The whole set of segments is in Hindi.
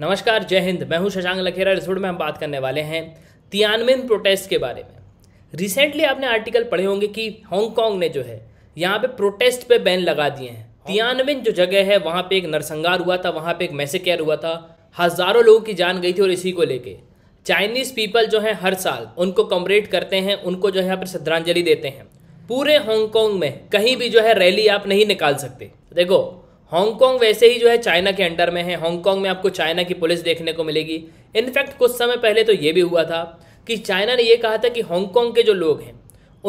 नमस्कार जय हिंद मैं हूं शशांक लखेरा रिसोड में हम बात करने वाले हैं तियानमेन प्रोटेस्ट के बारे में रिसेंटली आपने आर्टिकल पढ़े होंगे कि हांगकांग ने जो है यहाँ पे प्रोटेस्ट पे बैन लगा दिए हैं तियानमेन जो जगह है वहाँ पे एक नरसंगार हुआ था वहाँ पे एक मैसेकेयर हुआ था हज़ारों लोगों की जान गई थी और इसी को लेके चाइनीज़ पीपल जो है हर साल उनको कमरेट करते हैं उनको जो है यहाँ पर श्रद्धांजलि देते हैं पूरे हांगकांग में कहीं भी जो है रैली आप नहीं निकाल सकते देखो हांगकांग वैसे ही जो है चाइना के अंडर में है हांगकांग में आपको चाइना की पुलिस देखने को मिलेगी इनफैक्ट कुछ समय पहले तो ये भी हुआ था कि चाइना ने यह कहा था कि हांगकांग के जो लोग हैं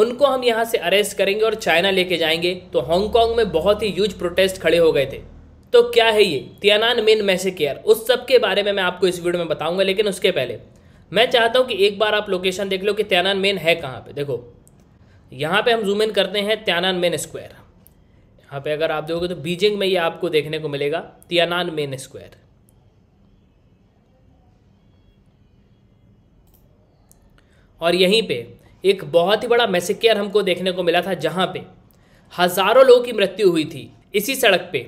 उनको हम यहाँ से अरेस्ट करेंगे और चाइना लेके जाएंगे तो हांगकांग में बहुत ही ह्यूज प्रोटेस्ट खड़े हो गए थे तो क्या है ये तियानान मेन मैसे केयर उस सब के बारे में मैं आपको इस वीडियो में बताऊंगा लेकिन उसके पहले मैं चाहता हूँ कि एक बार आप लोकेशन देख लो कि त्यानान मेन है कहाँ पे देखो यहाँ पे हम जूम इन करते हैं त्यानान मेन स्क्वायर यहाँ पे अगर आप देखोगे तो बीजिंग में ये आपको देखने को मिलेगा तियानान मेन स्क्वायर और यहीं पे एक बहुत ही बड़ा मैसेकेयर हमको देखने को मिला था जहाँ पे हज़ारों लोगों की मृत्यु हुई थी इसी सड़क पे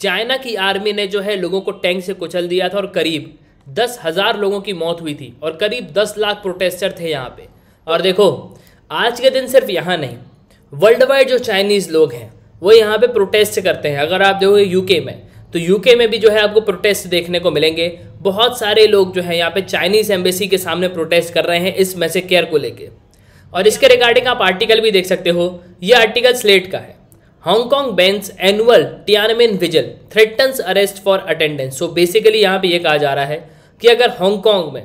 चाइना की आर्मी ने जो है लोगों को टैंक से कुचल दिया था और करीब दस हज़ार लोगों की मौत हुई थी और करीब दस लाख प्रोटेस्टर थे यहाँ पे और देखो आज के दिन सिर्फ यहाँ नहीं वर्ल्ड वाइड जो चाइनीज़ लोग हैं वो यहाँ पे प्रोटेस्ट करते हैं अगर आप देखोगे यूके में तो यूके में भी जो है आपको प्रोटेस्ट देखने को मिलेंगे बहुत सारे लोग जो है यहाँ पे चाइनीज़ एम्बेसी के सामने प्रोटेस्ट कर रहे हैं इस मैसेज केयर को लेके और इसके रिगार्डिंग आप आर्टिकल भी देख सकते हो ये आर्टिकल स्लेट का है Hong Kong bans annual Tiananmen vigil threatens arrest for attendance so basically यहाँ पे ये कहा जा रहा है कि अगर हांगकॉन्ग में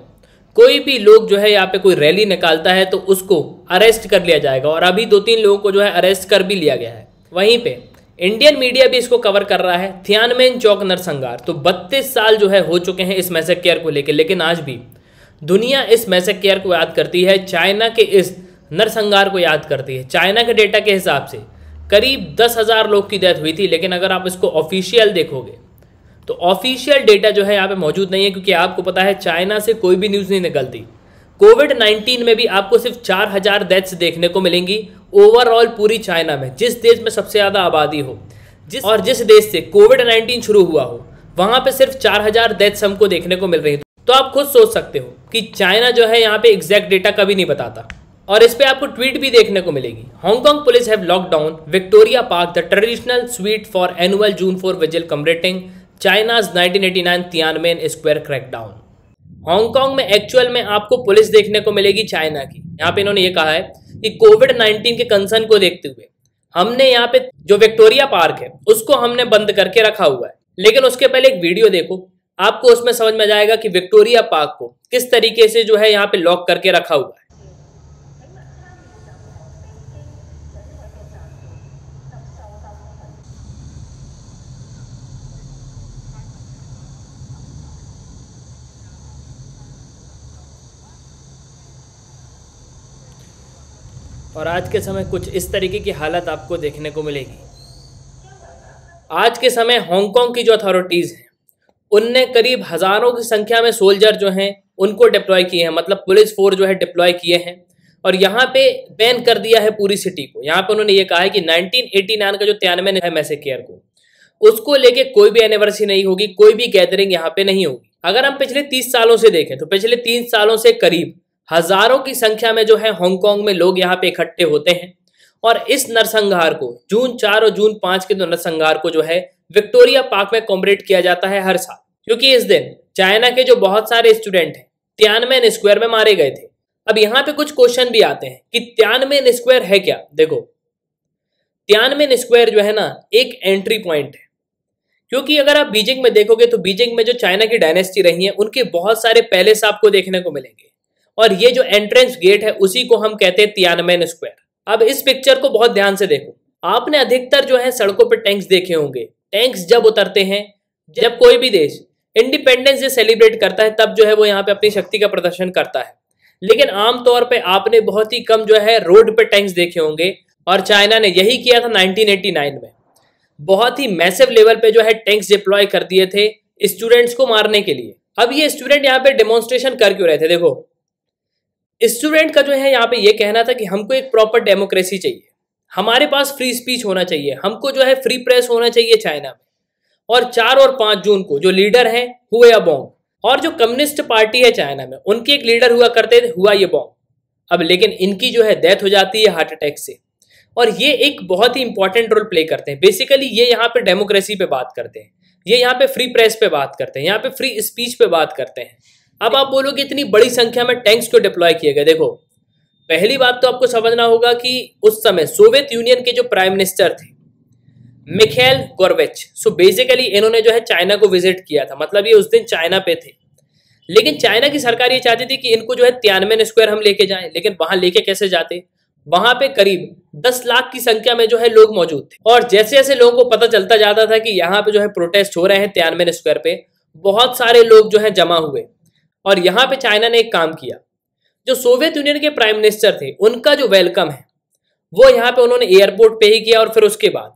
कोई भी लोग जो है यहाँ पे कोई रैली निकालता है तो उसको अरेस्ट कर लिया जाएगा और अभी दो तीन लोगों को जो है अरेस्ट कर भी लिया गया है वहीं पे इंडियन मीडिया भी इसको कवर कर रहा है थियानमेन चौक नरसंगार तो 32 साल जो है हो चुके हैं इस मैसेक केयर को लेकर लेकिन आज भी दुनिया इस मैसेक केयर को याद करती है चाइना के इस नरसंगार को याद करती है चाइना के डेटा के हिसाब से करीब दस हज़ार लोग की डेथ हुई थी लेकिन अगर आप इसको ऑफिशियल देखोगे तो ऑफिशियल डेटा जो है यहाँ पे मौजूद नहीं है क्योंकि आपको पता है चाइना से कोई भी न्यूज़ नहीं निकलती कोविड नाइन्टीन में भी आपको सिर्फ चार हज़ार डेथ्स देखने को मिलेंगी ओवरऑल पूरी चाइना में जिस देश में सबसे ज़्यादा आबादी हो जिस और जिस देश से कोविड नाइन्टीन शुरू हुआ हो वहाँ पर सिर्फ चार 4000 डेथ्स हमको देखने को मिल रही है तो आप खुद सोच सकते हो कि चाइना जो है यहाँ पे एग्जैक्ट डेटा कभी नहीं बताता और इस पर आपको ट्वीट भी देखने को मिलेगी Hong Kong police have lockdown Victoria Park the traditional sweet for annual June four vigil commemorating China's nineteen eighty nine Tiananmen Square crackdown Hong Kong में एक्चुअल में आपको पुलिस देखने को मिलेगी चाइना की यहाँ पे इन्होंने ये कहा है कि कोविड नाइन्टीन के कंसर्न को देखते हुए हमने यहाँ पे जो विक्टोरिया पार्क है उसको हमने बंद करके रखा हुआ है लेकिन उसके पहले एक वीडियो देखो आपको उसमें समझ में जाएगा कि विक्टोरिया पार्क को किस तरीके से जो है यहाँ पे लॉक करके रखा हुआ है और आज के समय कुछ इस तरीके की हालत आपको देखने को मिलेगी आज के समय हांगकांग की जो अथॉरिटीज़ हैं उनने करीब हज़ारों की संख्या में सोल्जर जो हैं उनको डिप्लॉय किए हैं मतलब पुलिस फोर्स जो है डिप्लॉय किए हैं और यहाँ पे बैन कर दिया है पूरी सिटी को यहाँ पे उन्होंने ये कहा है कि 1989 का जो तिरानवे है मैसे केयर को उसको लेके कोई भी एनिवर्सरी नहीं होगी कोई भी गैदरिंग यहाँ पे नहीं होगी अगर हम पिछले तीस सालों से देखें तो पिछले तीन सालों से करीब हजारों की संख्या में जो है हांगकांग में लोग यहाँ पे इकट्ठे होते हैं और इस नरसंहार को जून चार और जून पांच के दो तो नरसंहार को जो है विक्टोरिया पार्क में कॉम्बरेट किया जाता है हर साल क्योंकि इस दिन चाइना के जो बहुत सारे स्टूडेंट हैं त्यानमेन स्क्वायर में मारे गए थे अब यहाँ पे कुछ क्वेश्चन भी आते हैं कि त्यानमेन स्क्वायर है क्या देखो त्यानमेन स्क्वायर जो है ना एक एंट्री पॉइंट है क्योंकि अगर आप बीजिंग में देखोगे तो बीजिंग में जो चाइना की डायनेस्टी रही है उनके बहुत सारे पैलेस आपको देखने को मिलेंगे और ये जो एंट्रेंस गेट है उसी को हम कहते हैं तियानमेन स्क्वायर अब इस पिक्चर को बहुत ध्यान से देखो आपने अधिकतर जो है सड़कों पर टैंक्स देखे होंगे टैंक्स जब उतरते हैं जब कोई भी देश इंडिपेंडेंस डे सेलिब्रेट करता है तब जो है वो यहाँ पे अपनी शक्ति का प्रदर्शन करता है लेकिन आमतौर पर आपने बहुत ही कम जो है रोड पर टैंक्स देखे होंगे और चाइना ने यही किया था नाइनटीन में बहुत ही मैसिव लेवल पे जो है टैंक्स डिप्लॉय कर दिए थे स्टूडेंट्स को मारने के लिए अब ये स्टूडेंट यहाँ पे डेमोन्स्ट्रेशन कर क्यों रहे थे देखो स्टूडेंट का जो है यहाँ पे ये कहना था कि हमको एक प्रॉपर डेमोक्रेसी चाहिए हमारे पास फ्री स्पीच होना चाहिए हमको जो है फ्री प्रेस होना चाहिए चाइना में और चार और पांच जून को जो लीडर हैं हुए अबोंग और जो कम्युनिस्ट पार्टी है चाइना में उनके एक लीडर हुआ करते थे हुआ ये बॉन्ग अब लेकिन इनकी जो है डेथ हो जाती है हार्ट अटैक से और ये एक बहुत ही इंपॉर्टेंट रोल प्ले करते हैं बेसिकली ये यहाँ पे डेमोक्रेसी पे बात करते हैं ये यहाँ पे फ्री प्रेस पे बात करते हैं यहाँ पे फ्री स्पीच पे बात करते हैं अब आप बोलोगे इतनी बड़ी संख्या में टैंक्स क्यों डिप्लॉय किए गए देखो पहली बात तो आपको समझना होगा कि उस समय सोवियत यूनियन के जो प्राइम मिनिस्टर थे मिखेल गोरवेच सो बेसिकली इन्होंने जो है चाइना को विजिट किया था मतलब ये उस दिन चाइना पे थे लेकिन चाइना की सरकार ये चाहती थी कि इनको जो है तिरानवे स्क्वायर हम लेके जाएं लेकिन वहां लेके कैसे जाते वहां पे करीब 10 लाख की संख्या में जो है लोग मौजूद थे और जैसे जैसे लोगों को पता चलता जाता था कि यहाँ पे जो है प्रोटेस्ट हो रहे हैं तिरानवे स्क्वायर पे बहुत सारे लोग जो है जमा हुए और यहां पे चाइना ने एक काम किया जो सोवियत यूनियन के प्राइम मिनिस्टर थे उनका जो वेलकम है वो यहां पे उन्होंने एयरपोर्ट पे ही किया और फिर उसके बाद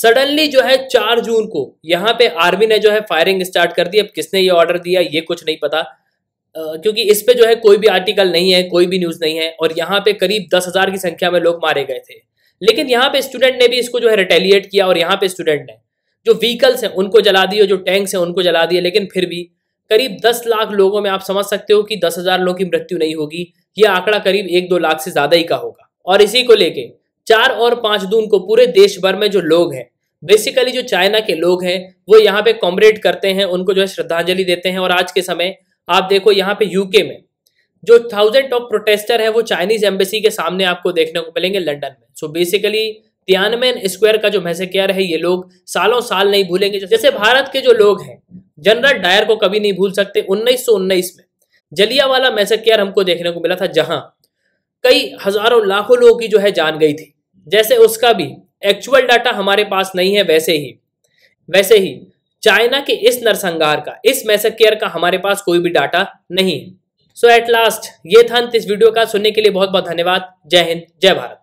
सडनली जो है चार जून को यहां पे आर्मी ने जो है फायरिंग स्टार्ट कर दी अब किसने ये ऑर्डर दिया ये कुछ नहीं पता आ, क्योंकि इस पे जो है कोई भी आर्टिकल नहीं है कोई भी न्यूज़ नहीं है और यहाँ पे करीब दस हज़ार की संख्या में लोग मारे गए थे लेकिन यहाँ पे स्टूडेंट ने भी इसको जो है रिटेलिएट किया और यहाँ पे स्टूडेंट ने जो व्हीकल्स हैं उनको जला दिए जो टैंक्स हैं उनको जला दिए लेकिन फिर भी करीब दस लाख लोगों में आप समझ सकते हो कि दस हजार लोगों की मृत्यु नहीं होगी ये आंकड़ा करीब एक दो लाख से ज्यादा ही का होगा और इसी को लेके चार और पांच दून को पूरे देश भर में जो लोग हैं बेसिकली जो चाइना के लोग हैं वो यहाँ पे कॉम्रेट करते हैं उनको जो है श्रद्धांजलि देते हैं और आज के समय आप देखो यहाँ पे यूके में जो थाउजेंड ऑफ प्रोटेस्टर है वो चाइनीज एम्बेसी के सामने आपको देखने को मिलेंगे लंडन में सो बेसिकली तियानमेन स्क्वायर का जो मैसेकेयर है ये लोग सालों साल नहीं भूलेंगे जैसे भारत के जो लोग हैं जनरल डायर को कभी नहीं भूल सकते उन्नीस में जलिया वाला मैसेकेयर हमको देखने को मिला था जहां कई हजारों लाखों लोगों की जो है जान गई थी जैसे उसका भी एक्चुअल डाटा हमारे पास नहीं है वैसे ही वैसे ही चाइना के इस नरसंहार का इस मैसेकेयर का हमारे पास कोई भी डाटा नहीं है सो एट लास्ट ये था इस वीडियो का सुनने के लिए बहुत बहुत धन्यवाद जय हिंद जय भारत